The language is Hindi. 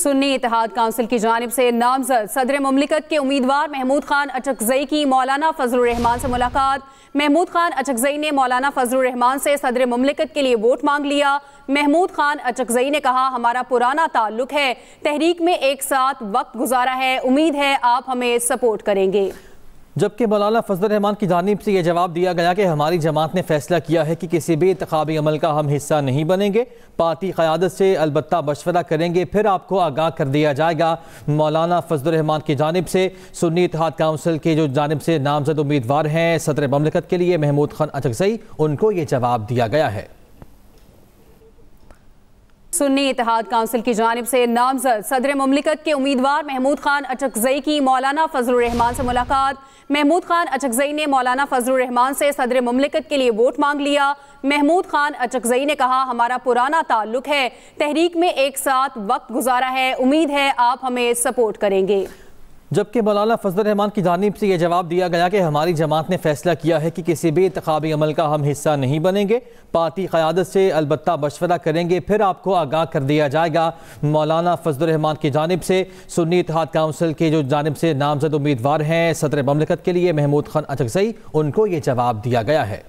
सुन्नी इतिहाद काउंसिल की जानब से नामजद सदर ममलिकत के उम्मीदवार महमूद खान अचकजई की मौलाना फजलरहमान से मुलाकात महमूद खान अचकजई ने मौलाना फजलरहमान से सदर ममलिकत के लिए वोट मांग लिया महमूद खान अचकजई ने कहा हमारा पुराना ताल्लुक है तहरीक में एक साथ वक्त गुजारा है उम्मीद है आप हमें सपोर्ट करेंगे जबकि मौलाना फजल रहमान की जानब से यह जवाब दिया गया कि हमारी जमात ने फैसला किया है कि किसी भी इंतबी अमल का हम हिस्सा नहीं बनेंगे पार्टी क़्यादत से अलबत् मशवरा करेंगे फिर आपको आगाह कर दिया जाएगा मौलाना फजल रहमान की जानब से सुन्नी इतिहाद काउंसिल के जो जानब से नामजद उम्मीदवार हैं सदर ममलिकत के लिए महमूद खान अचकसई उनको ये जवाब दिया गया है सुन्नी इतिहाद काउंसिल की जानब से नामजद सदर ममलिकत के उम्मीदवार महमूद खान अचकजई की मौलाना फजल रहमान से मुलाकात महमूद खान अचकजई ने मौलाना फजल रहमान से सदर ममलिकत के लिए वोट मांग लिया महमूद खान अचकजई ने कहा हमारा पुराना ताल्लुक है तहरीक में एक साथ वक्त गुजारा है उम्मीद है आप हमें सपोर्ट करेंगे जबकि मौलाना फजल रहमान की जानब से यह जवाब दिया गया कि हमारी जमात ने फैसला किया है कि किसी भी इंतबी अमल का हम हिस्सा नहीं बनेंगे पार्टी क़्यादत से अलबत् मशवरा करेंगे फिर आपको आगाह कर दिया जाएगा मौलाना फजल रहमान की जानब से सुन्नी इतिहाद काउंसिल के जो जानब से नामजद उम्मीदवार हैं सदर ममलकत के लिए महमूद खान अचकसई उनको ये जवाब दिया गया है